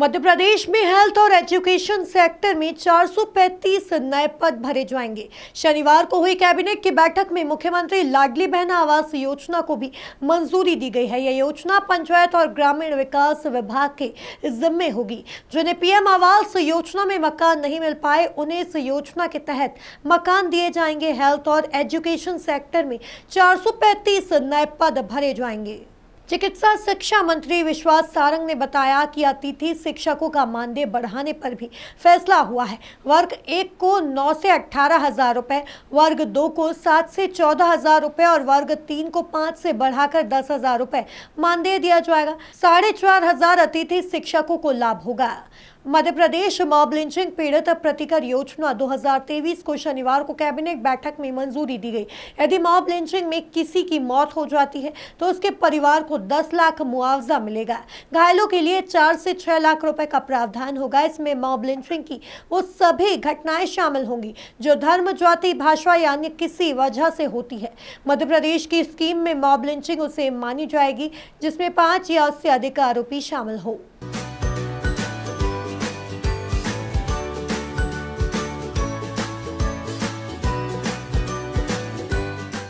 मध्य प्रदेश में हेल्थ और education sector में 435 नए पद भरे जाएंगे शनिवार को हुई कैबिनेट की बैठक में मुख्यमंत्री लाडली बहना आवास योजना को भी मंजूरी दी गई है यह योजना पंचायत और ग्रामीण विकास विभाग के जिम्मे होगी जिन्हें पीएम आवास योजना में मकान नहीं मिल पाए उन्हें इस योजना के तहत मकान दिए जाएंगे हेल्थ और एजुकेशन सेक्टर में चार नए पद भरे जाएंगे चिकित्सा शिक्षा मंत्री विश्वास सारंग ने बताया कि अतिथि शिक्षकों का मानदेय बढ़ाने पर भी फैसला हुआ है वर्ग एक को नौ से अठारह हजार रुपए वर्ग दो को सात से चौदह हजार रुपए और वर्ग तीन को पाँच से बढ़ाकर दस हजार रुपए मानदेय दिया जाएगा साढ़े चार हजार अतिथि शिक्षकों को लाभ होगा मध्य प्रदेश मॉब लिंचिंग पीड़ित प्रतिकर योजना 2023 को शनिवार को कैबिनेट बैठक में मंजूरी दी गई यदि मॉब लिंचिंग में किसी की मौत हो जाती है तो उसके परिवार को 10 लाख मुआवजा मिलेगा घायलों के लिए 4 से 6 लाख रुपए का प्रावधान होगा इसमें मॉब लिंचिंग की वो सभी घटनाएं शामिल होंगी जो धर्म जाति भाषा या अन्य किसी वजह से होती है मध्य प्रदेश की स्कीम में मॉब लिंचिंग उसे मानी जाएगी जिसमें पाँच या उससे अधिक आरोपी शामिल हो